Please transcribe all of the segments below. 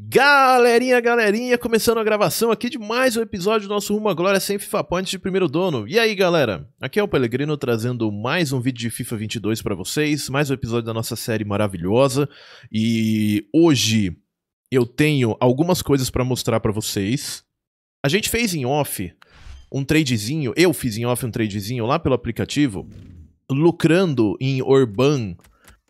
Galerinha, galerinha, começando a gravação aqui de mais um episódio do nosso Rumo à Glória sem FIFA Points de primeiro dono. E aí, galera? Aqui é o Pelegrino trazendo mais um vídeo de FIFA 22 para vocês, mais um episódio da nossa série maravilhosa. E hoje eu tenho algumas coisas para mostrar para vocês. A gente fez em off um tradezinho, eu fiz em off um tradezinho lá pelo aplicativo, lucrando em Urban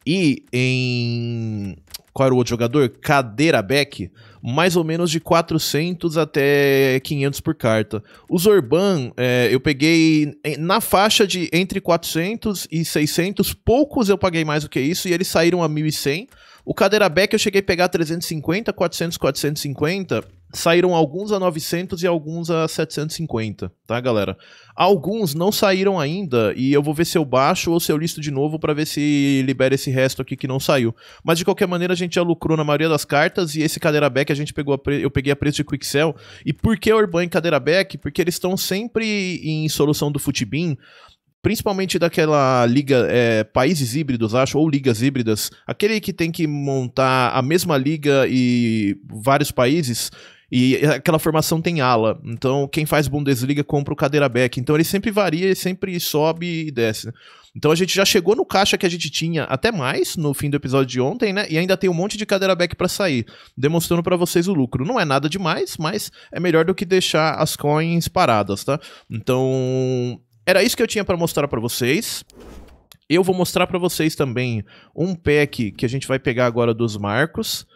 e em qual era o outro jogador? Cadeira Beck, mais ou menos de 400 até 500 por carta. Os Orban, é, eh, eu peguei eh, na faixa de entre 400 e 600, poucos eu paguei mais do que isso, e eles saíram a 1.100. O cadeira back eu cheguei a pegar 350, 400, 450. Saíram alguns a 900 e alguns a 750, tá, galera? Alguns não saíram ainda e eu vou ver se eu baixo ou se eu listo de novo para ver se libera esse resto aqui que não saiu. Mas de qualquer maneira a gente já lucrou na maioria das cartas e esse cadeira back a gente pegou a eu peguei a preço de quick sell. E por que Urban e cadeira back? Porque eles estão sempre em solução do Futibin principalmente daquela liga é, países híbridos, acho, ou ligas híbridas, aquele que tem que montar a mesma liga e vários países. E aquela formação tem ala. Então, quem faz Bundesliga compra o cadeira back. Então, ele sempre varia, ele sempre sobe e desce. Né? Então, a gente já chegou no caixa que a gente tinha até mais no fim do episódio de ontem, né? E ainda tem um monte de cadeira back para sair, demonstrando para vocês o lucro. Não é nada demais, mas é melhor do que deixar as coins paradas, tá? Então, era isso que eu tinha para mostrar para vocês. Eu vou mostrar para vocês também um pack que a gente vai pegar agora dos marcos.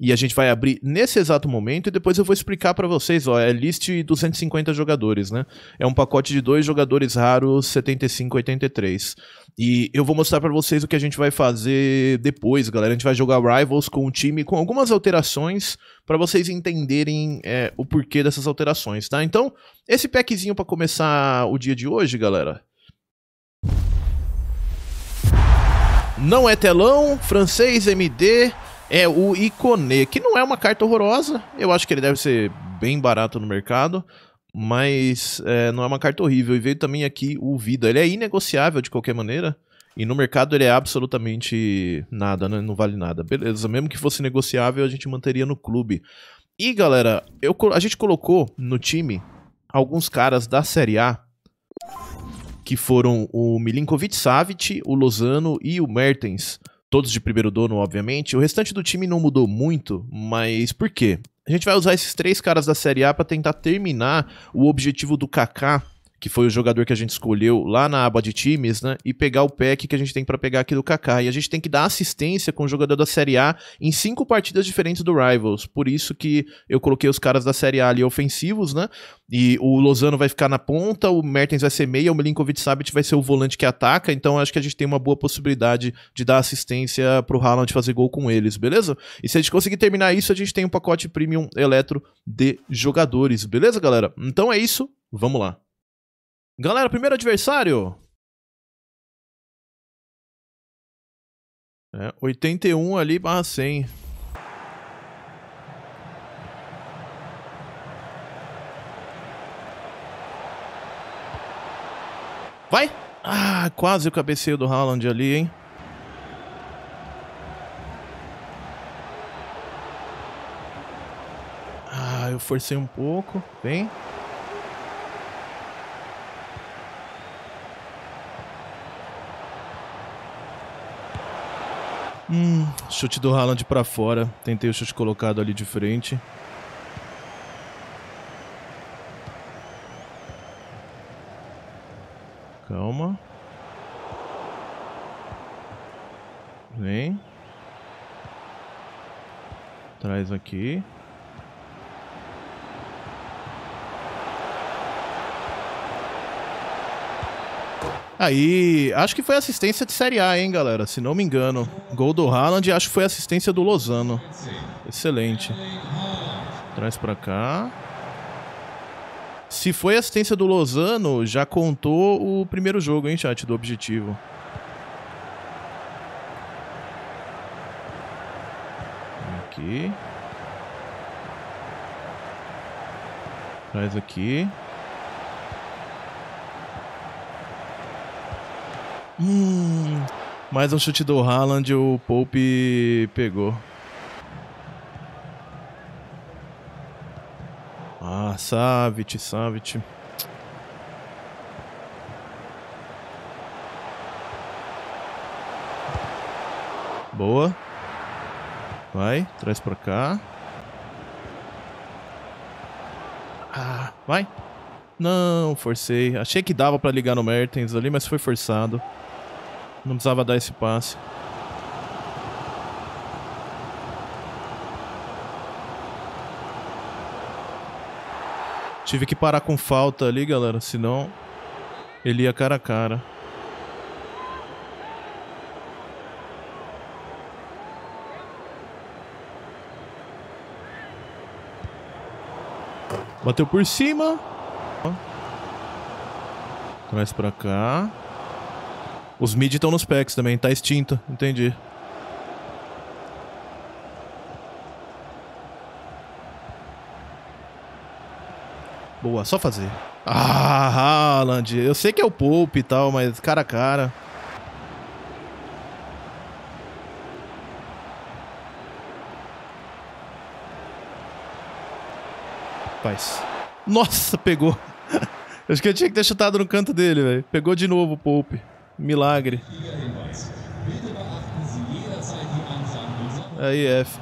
E a gente vai abrir nesse exato momento e depois eu vou explicar para vocês, ó, é list 250 jogadores, né? É um pacote de dois jogadores raros 75 83. E eu vou mostrar para vocês o que a gente vai fazer depois, galera. A gente vai jogar Rivals com o time com algumas alterações para vocês entenderem é, o porquê dessas alterações, tá? Então, esse packzinho para começar o dia de hoje, galera. Não é telão, francês MD é o Icone, que não é uma carta horrorosa. Eu acho que ele deve ser bem barato no mercado mas é, não é uma carta horrível. E veio também aqui o Vida. Ele é inegociável de qualquer maneira. E no mercado ele é absolutamente nada, né? não vale nada. Beleza, mesmo que fosse negociável, a gente manteria no clube. E galera, eu, a gente colocou no time alguns caras da Série A que foram o Milinkovic Savic, o Lozano e o Mertens. Todos de primeiro dono, obviamente. O restante do time não mudou muito, mas por quê? A gente vai usar esses três caras da Série A para tentar terminar o objetivo do Kaká que foi o jogador que a gente escolheu lá na aba de times, né? E pegar o pack que a gente tem para pegar aqui do Kaká. E a gente tem que dar assistência com o jogador da Série A em cinco partidas diferentes do Rivals. Por isso que eu coloquei os caras da Série A ali ofensivos, né? E o Lozano vai ficar na ponta, o Mertens vai ser meia, o Milinkovic Sabit vai ser o volante que ataca. Então acho que a gente tem uma boa possibilidade de dar assistência pro Haaland fazer gol com eles, beleza? E se a gente conseguir terminar isso, a gente tem um pacote premium eletro de jogadores, beleza, galera? Então é isso, vamos lá. Galera, primeiro adversário. É, 81 ali barra 100. Vai! Ah, quase o cabeceio do Haaland ali, hein? Ah, eu forcei um pouco. Vem. Hum, chute do Haaland para fora. Tentei o chute colocado ali de frente. Calma. Vem. Traz aqui. Aí, acho que foi assistência de Série A, hein, galera? Se não me engano. Gol do Haaland, acho que foi assistência do Lozano. Excelente. Traz pra cá. Se foi assistência do Lozano, já contou o primeiro jogo, hein, chat, do objetivo. Aqui. Traz aqui. Hum, mais um chute do Haaland, o Pope pegou. Ah, Savic, Savic. Boa. Vai, traz pra cá. Ah, vai. Não, forcei. Achei que dava pra ligar no Mertens ali, mas foi forçado. Não precisava dar esse passe. Tive que parar com falta ali, galera, senão ele ia cara a cara. Bateu por cima. Traz pra cá. Os mid estão nos packs também, tá extinto, entendi. Boa, só fazer. Ah, Haaland, eu sei que é o Pope e tal, mas cara a cara. Paz. Nossa, pegou. eu acho que eu tinha que ter chutado no canto dele, velho. Pegou de novo o Pope. Milagre. Aí, F.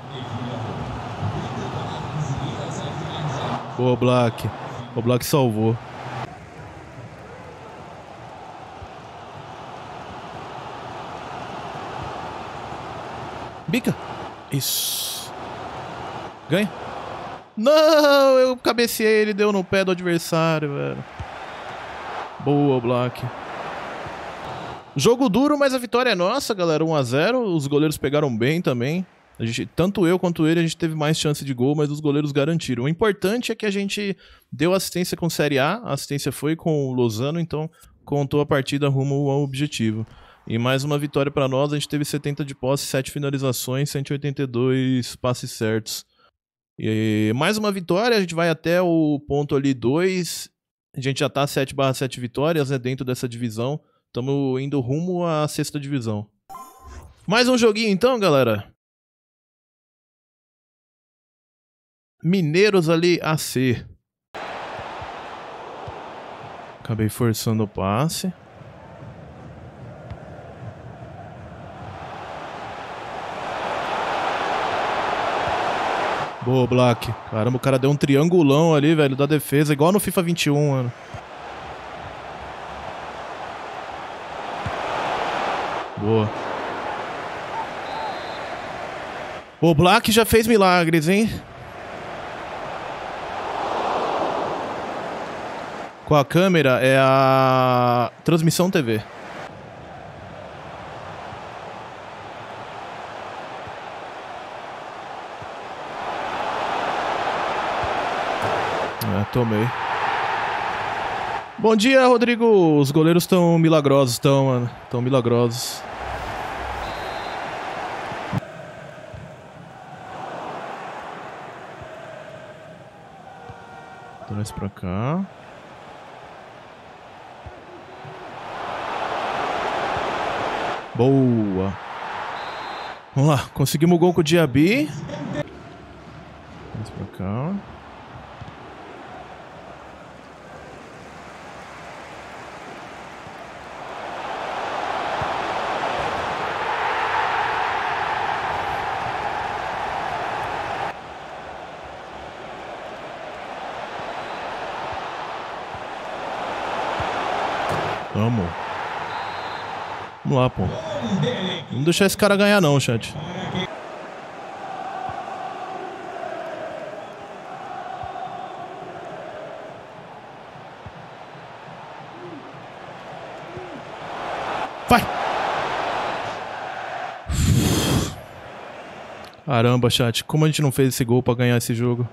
Boa, Black. O Black salvou. Bica. Isso. Ganha. Não, eu cabeceei, ele deu no pé do adversário, velho. Boa, Black. Jogo duro, mas a vitória é nossa, galera. 1 a 0 Os goleiros pegaram bem também. A gente, tanto eu quanto ele, a gente teve mais chance de gol, mas os goleiros garantiram. O importante é que a gente deu assistência com Série A, a assistência foi com o Lozano, então contou a partida rumo ao objetivo. E mais uma vitória para nós, a gente teve 70 de posse, 7 finalizações, 182 passes certos. E mais uma vitória, a gente vai até o ponto ali 2. A gente já tá 7/7 vitórias, né, dentro dessa divisão. Estamos indo rumo à sexta divisão. Mais um joguinho então, galera. Mineiros ali AC. Acabei forçando o passe. Boa, Black. Caramba, o cara deu um triangulão ali, velho, da defesa. Igual no FIFA 21, mano. Boa. O Black já fez milagres, hein? Com a câmera é a transmissão TV. É, tomei. Bom dia, Rodrigo. Os goleiros estão milagrosos, estão, mano. Estão milagrosos. pra cá. Boa. Vamos lá, conseguimos o gol com o Diaby. Vamos pra cá. Vamos lá, pô. Não deixar esse cara ganhar não, chat. Vai! Caramba, chat, como a gente não fez esse gol para ganhar esse jogo?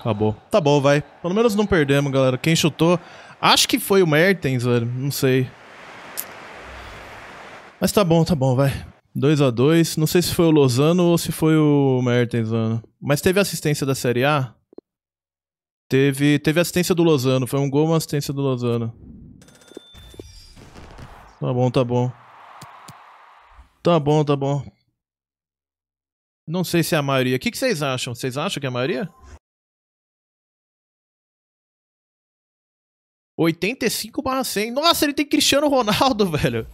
Acabou. Tá bom, vai. Pelo menos não perdemos, galera. Quem chutou, acho que foi o Mertens, velho. Não sei. Mas tá bom, tá bom, vai. 2 a 2 Não sei se foi o Lozano ou se foi o Mertens, mano. Mas teve assistência da Série A? Teve, teve assistência do Lozano. Foi um gol, uma assistência do Lozano. Tá bom, tá bom. Tá bom, tá bom. Não sei se é a maioria. O que, vocês acham? Vocês acham que é a maioria? 85 100. Nossa, ele tem Cristiano Ronaldo, velho.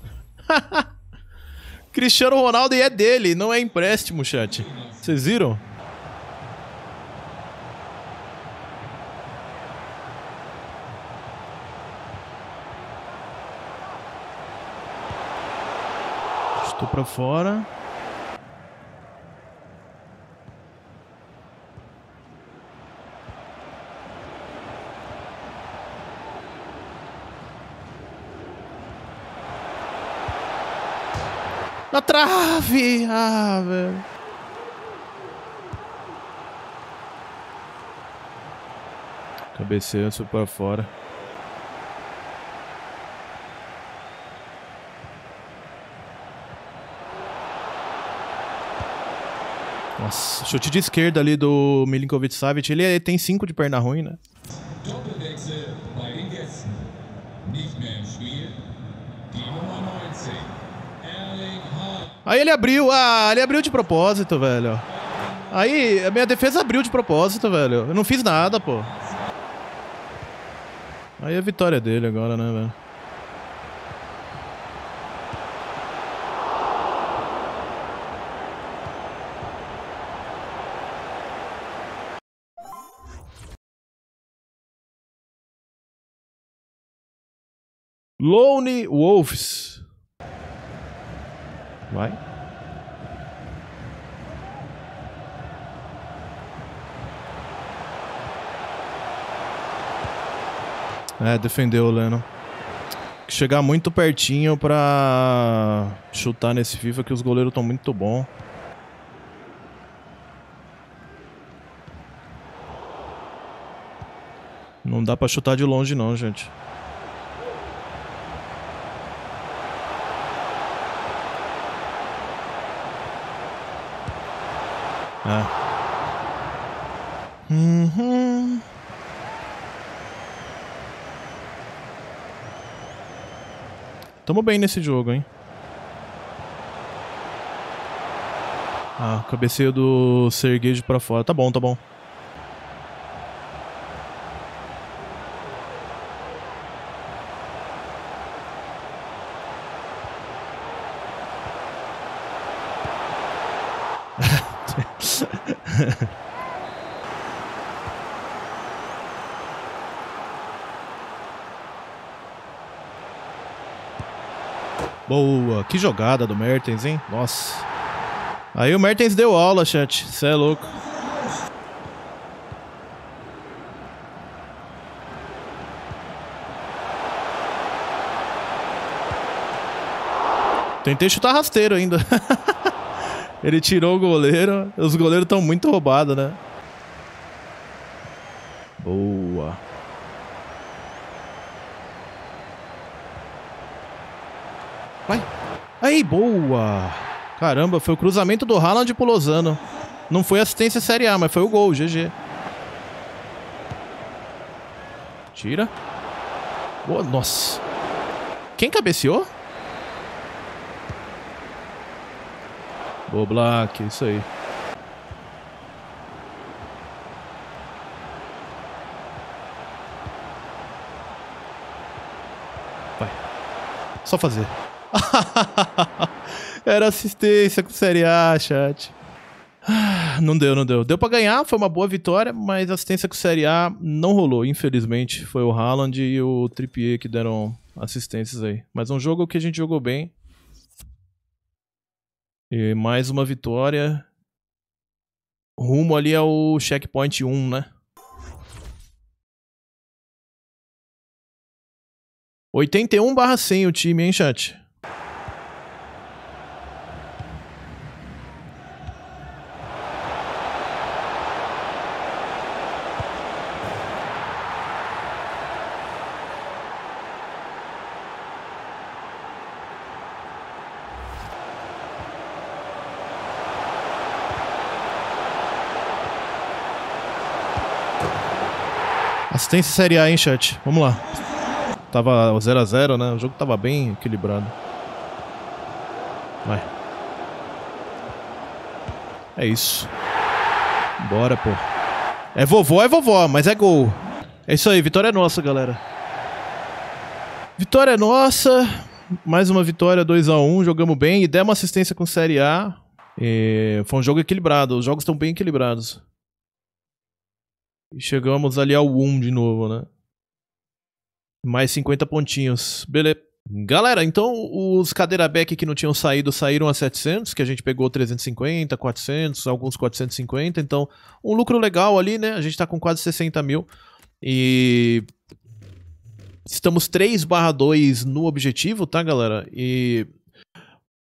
Cristiano Ronaldo e é dele, não é empréstimo, chat. Vocês viram? Estou para fora. trave! Ah, velho. Cabeceio, para fora. Nossa, chute de esquerda ali do Milinkovic-Savic. Ele tem cinco de perna ruim, né? Aí ele abriu. Ah, ele abriu de propósito, velho. Aí a minha defesa abriu de propósito, velho. Eu não fiz nada, pô. Aí é a vitória dele agora, né, velho? Lone Wolves. Vai. É, defendeu o Leno. Chegar muito pertinho pra chutar nesse FIFA que os goleiros estão muito bom. Não dá pra chutar de longe não, gente. Ah. Uhum. Tamo bem nesse jogo, hein? Ah, cabeceio do Serguejo pra fora. Tá bom, tá bom. jogada do Mertens, hein? Nossa. Aí o Mertens deu aula, chat. Você é louco. Tentei chutar rasteiro ainda. Ele tirou o goleiro. Os goleiros estão muito roubados, né? Ei, boa! Caramba, foi o cruzamento do Haaland pro Lozano. Não foi assistência Série A, mas foi o gol, GG. Tira. Boa, nossa. Quem cabeceou? Boa, Black, isso aí. Vai. Só fazer. Era assistência com Série A, chat. Ah, não deu, não deu. Deu para ganhar, foi uma boa vitória, mas assistência com Série A não rolou, infelizmente. Foi o Haaland e o Trippier que deram assistências aí. Mas um jogo que a gente jogou bem. E mais uma vitória. Rumo ali ao checkpoint 1, né? 81 barra 100 o time, hein, chat? Assistência Série A, hein, chat? Vamos lá. Tava 0x0, né? O jogo tava bem equilibrado. Vai. É isso. Bora, pô. É vovó, é vovó, mas é gol. É isso aí, vitória é nossa, galera. Vitória é nossa. Mais uma vitória, 2x1. Jogamos bem e demos assistência com Série A. E foi um jogo equilibrado. Os jogos estão bem equilibrados. E chegamos ali ao 1 de novo, né? Mais 50 pontinhos. Beleza. Galera, então os cadeira back que não tinham saído saíram a 700, que a gente pegou 350, 400, alguns 450. Então, um lucro legal ali, né? A gente tá com quase 60 mil. E estamos 3 2 no objetivo, tá, galera? E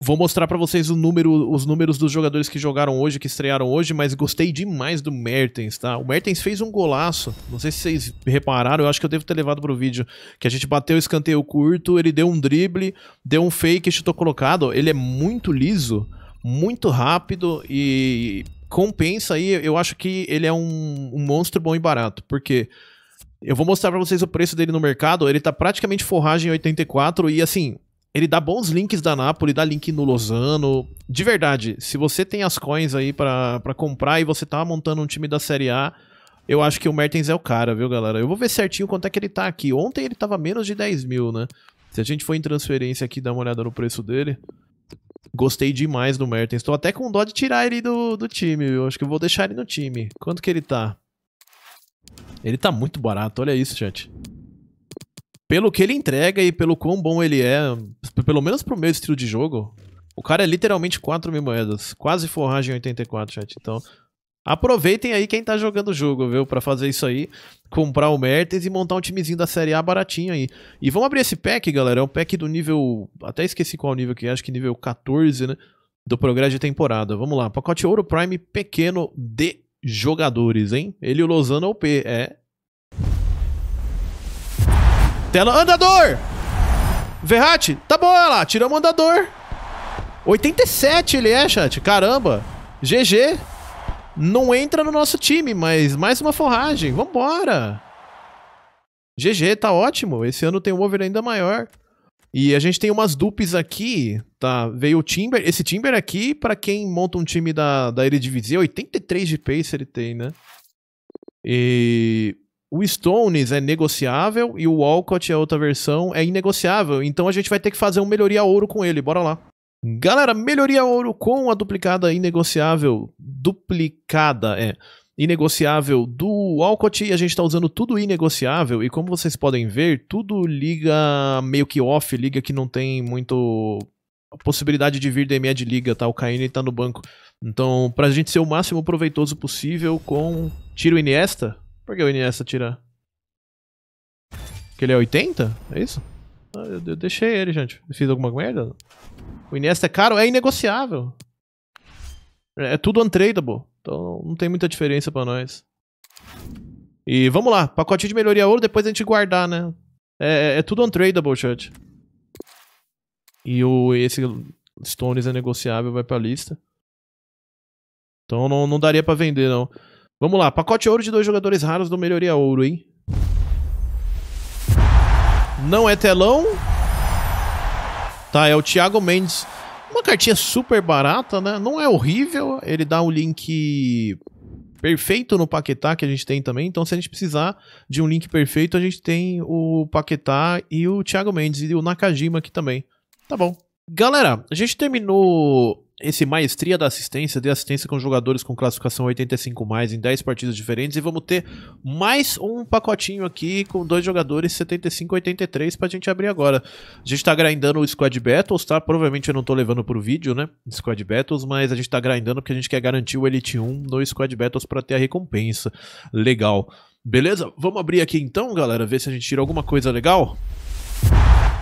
Vou mostrar para vocês número, os números dos jogadores que jogaram hoje, que estrearam hoje, mas gostei demais do Mertens, tá? O Mertens fez um golaço, não sei se vocês repararam, eu acho que eu devo ter levado pro vídeo, que a gente bateu o escanteio curto, ele deu um drible, deu um fake, chutou colocado, ele é muito liso, muito rápido e compensa aí, eu acho que ele é um, um monstro bom e barato, porque... Eu vou mostrar para vocês o preço dele no mercado, ele tá praticamente forragem 84 e assim, ele dá bons links da Napoli, dá link no Lozano. De verdade, se você tem as coins aí para comprar e você tá montando um time da Série A, eu acho que o Mertens é o cara, viu, galera? Eu vou ver certinho quanto é que ele tá aqui. Ontem ele tava menos de 10 mil, né? Se a gente for em transferência aqui dar uma olhada no preço dele. Gostei demais do Mertens. Tô até com dó de tirar ele do, do time. Eu acho que eu vou deixar ele no time. Quanto que ele tá? Ele tá muito barato, olha isso, gente pelo que ele entrega e pelo quão bom ele é, pelo menos pro meu estilo de jogo, o cara é literalmente 4 mil moedas. Quase forragem 84, chat. Então, aproveitem aí quem tá jogando o jogo, viu? para fazer isso aí, comprar o Mertens e montar um timezinho da Série A baratinho aí. E vamos abrir esse pack, galera. É um pack do nível... Até esqueci qual nível que é, acho que nível 14, né? Do progresso de temporada. Vamos lá. Pacote Ouro Prime pequeno de jogadores, hein? Ele e o Lozano é o P. É, Tela, andador! Verratti, tá boa lá, tiramos o andador. 87 ele é, chat, caramba. GG. Não entra no nosso time, mas mais uma forragem, vambora. GG, tá ótimo. Esse ano tem um over ainda maior. E a gente tem umas dupes aqui, tá? Veio o Timber. Esse Timber aqui, para quem monta um time da, da Eredivisie, 83 de pace ele tem, né? E o Stones é negociável e o Walcott, é outra versão, é inegociável. Então a gente vai ter que fazer um melhoria ouro com ele. Bora lá. Galera, melhoria ouro com a duplicada inegociável. Duplicada, é. Inegociável do Walcott. E a gente está usando tudo inegociável. E como vocês podem ver, tudo liga meio que off, liga que não tem muito possibilidade de vir DME de liga, tá? O Kaine está no banco. Então, para a gente ser o máximo proveitoso possível com tiro Iniesta, por que o Iniesta tira? Que ele é 80? É isso? Ah, eu, eu deixei ele, gente. fiz alguma merda? O Iniesta é caro? É inegociável. É, é tudo untradeable. Então não tem muita diferença pra nós. E vamos lá. Pacotinho de melhoria ouro, depois a gente guardar, né? É, é, é tudo untradeable, chat. E o, esse Stones é negociável, vai pra lista. Então não, não daria pra vender, não. Vamos lá, pacote ouro de dois jogadores raros do Melhoria Ouro, hein? Não é telão. Tá, é o Thiago Mendes. Uma cartinha super barata, né? Não é horrível. Ele dá um link perfeito no Paquetá que a gente tem também. Então, se a gente precisar de um link perfeito, a gente tem o Paquetá e o Thiago Mendes e o Nakajima aqui também. Tá bom. Galera, a gente terminou esse maestria da assistência, de assistência com jogadores com classificação 85 mais em 10 partidas diferentes e vamos ter mais um pacotinho aqui com dois jogadores 75 83 pra gente abrir agora. A gente tá grindando o Squad Battles, tá? Provavelmente eu não tô levando pro vídeo, né? Squad Battles, mas a gente tá grindando porque a gente quer garantir o Elite 1 no Squad Battles para ter a recompensa. Legal. Beleza? Vamos abrir aqui então, galera, ver se a gente tira alguma coisa legal.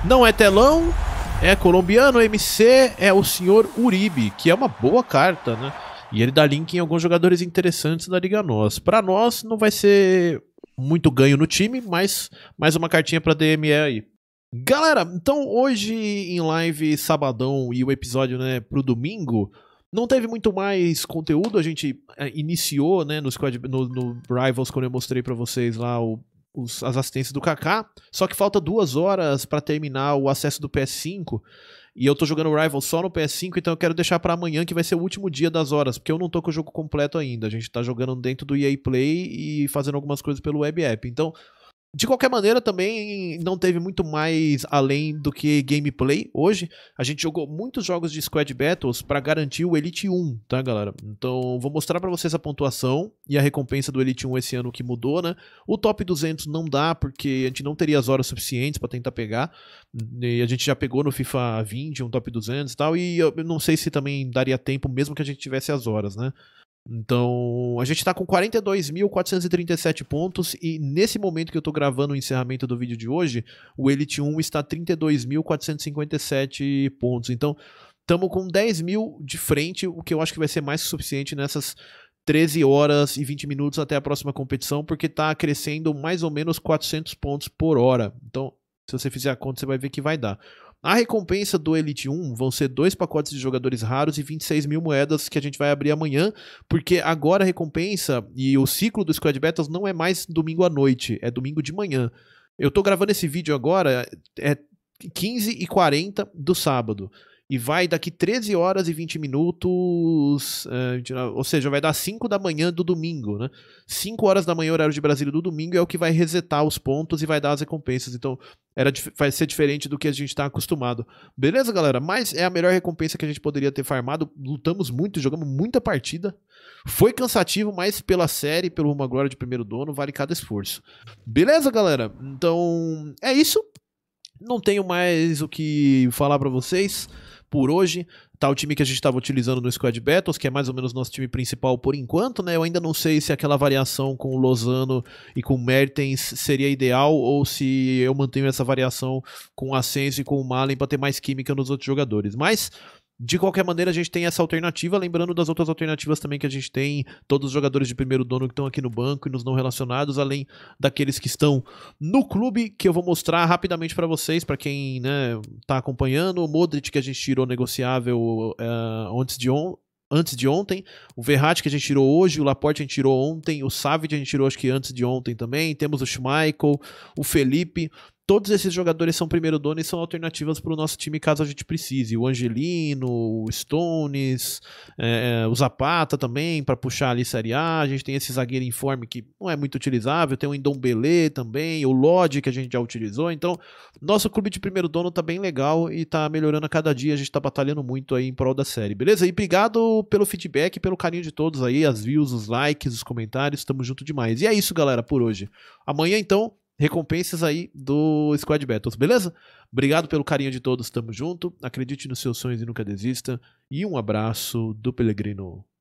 Não é telão, é colombiano, MC é o senhor Uribe, que é uma boa carta, né? E ele dá link em alguns jogadores interessantes da Liga Nós. Para nós não vai ser muito ganho no time, mas mais uma cartinha para DME aí. Galera, então hoje em live sabadão e o episódio, né, pro domingo, não teve muito mais conteúdo, a gente é, iniciou, né, no, squad, no, no Rivals, quando eu mostrei para vocês lá o, os, as assistências do Kaká. Só que falta duas horas para terminar o acesso do PS5. E eu tô jogando Rival só no PS5, então eu quero deixar para amanhã, que vai ser o último dia das horas, porque eu não tô com o jogo completo ainda. A gente tá jogando dentro do EA Play e fazendo algumas coisas pelo web app. Então, de qualquer maneira, também não teve muito mais além do que gameplay hoje. A gente jogou muitos jogos de Squad Battles para garantir o Elite 1, tá, galera? Então, vou mostrar para vocês a pontuação e a recompensa do Elite 1 esse ano que mudou, né? O top 200 não dá porque a gente não teria as horas suficientes para tentar pegar. E a gente já pegou no FIFA 20 um top 200 e tal, e eu não sei se também daria tempo mesmo que a gente tivesse as horas, né? Então, a gente está com 42.437 pontos e nesse momento que eu estou gravando o encerramento do vídeo de hoje, o Elite 1 está 32.457 pontos. Então, estamos com 10 mil de frente, o que eu acho que vai ser mais que suficiente nessas 13 horas e 20 minutos até a próxima competição, porque está crescendo mais ou menos 400 pontos por hora. Então, se você fizer a conta, você vai ver que vai dar. A recompensa do Elite 1 vão ser dois pacotes de jogadores raros e 26 mil moedas que a gente vai abrir amanhã, porque agora a recompensa e o ciclo do Squad Battles não é mais domingo à noite, é domingo de manhã. Eu tô gravando esse vídeo agora, é 15 h 40 do sábado e vai daqui 13 horas e 20 minutos, eh, ou seja, vai dar 5 da manhã do domingo, né? 5 horas da manhã, horário de Brasília do domingo, é o que vai resetar os pontos e vai dar as recompensas. Então, era, vai ser diferente do que a gente está acostumado. Beleza, galera? Mas é a melhor recompensa que a gente poderia ter farmado. Lutamos muito, jogamos muita partida. Foi cansativo, mas pela série, pelo Uma Glória de Primeiro Dono, vale cada esforço. Beleza, galera? Então, é isso. Não tenho mais o que falar para vocês por hoje. Tá o time que a gente estava utilizando no Squad Battles, que é mais ou menos nosso time principal por enquanto, né? Eu ainda não sei se aquela variação com o Lozano e com o Mertens seria ideal ou se eu mantenho essa variação com o Ascenso e com o Malen para ter mais química nos outros jogadores. Mas de qualquer maneira, a gente tem essa alternativa, lembrando das outras alternativas também que a gente tem, todos os jogadores de primeiro dono que estão aqui no banco e nos não relacionados, além daqueles que estão no clube, que eu vou mostrar rapidamente para vocês, para quem né, tá acompanhando, o Modric que a gente tirou negociável uh, antes de on antes de ontem, o Verratti que a gente tirou hoje, o Laporte a gente tirou ontem, o Savic a gente tirou acho que antes de ontem também, temos o Schmeichel, o Felipe, todos esses jogadores são primeiro dono e são alternativas para o nosso time caso a gente precise. O Angelino, o Stones, é, é o Zapata também, para puxar ali Série A. A gente tem esse zagueiro informe que não é muito utilizável, tem o Indombele também, o Lodge que a gente já utilizou. Então, nosso clube de primeiro dono tá bem legal e tá melhorando a cada dia. A gente tá batalhando muito aí em prol da série, beleza? E obrigado pelo feedback, pelo carinho de todos aí, as views, os likes, os comentários. Tamo junto demais. E é isso, galera, por hoje. Amanhã, então, recompensas aí do Squad Battles, beleza? Obrigado pelo carinho de todos, tamo junto. Acredite nos seus sonhos e nunca desista. E um abraço do Pelegrino.